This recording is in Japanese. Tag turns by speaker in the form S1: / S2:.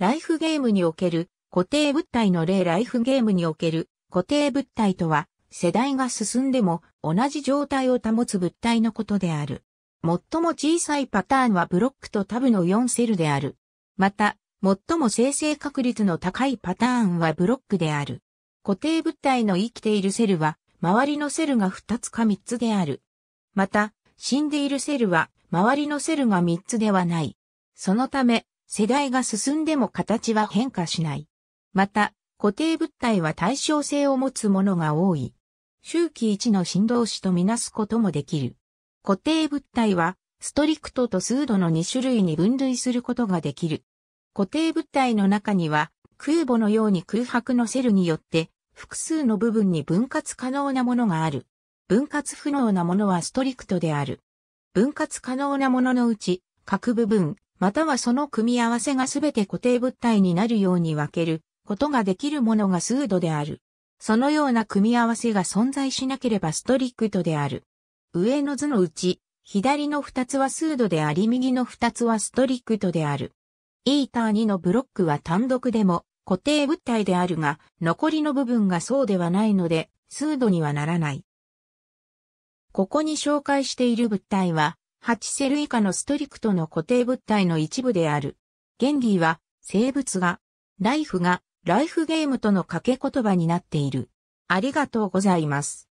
S1: ライフゲームにおける固定物体の例ライフゲームにおける固定物体とは世代が進んでも同じ状態を保つ物体のことである。最も小さいパターンはブロックとタブの4セルである。また、最も生成確率の高いパターンはブロックである。固定物体の生きているセルは、周りのセルが2つか3つである。また、死んでいるセルは、周りのセルが3つではない。そのため、世代が進んでも形は変化しない。また、固定物体は対称性を持つものが多い。周期1の振動子とみなすこともできる。固定物体は、ストリクトと数度の2種類に分類することができる。固定物体の中には、空母のように空白のセルによって、複数の部分に分割可能なものがある。分割不能なものはストリクトである。分割可能なもののうち、各部分、またはその組み合わせがすべて固定物体になるように分けることができるものが数度である。そのような組み合わせが存在しなければストリクトである。上の図のうち、左の二つは数度であり右の二つはストリクトである。イーター2のブロックは単独でも固定物体であるが、残りの部分がそうではないので、数度にはならない。ここに紹介している物体は、8セル以下のストリクトの固定物体の一部である。原理は、生物が、ライフが、ライフゲームとの掛け言葉になっている。あ
S2: りがとうございます。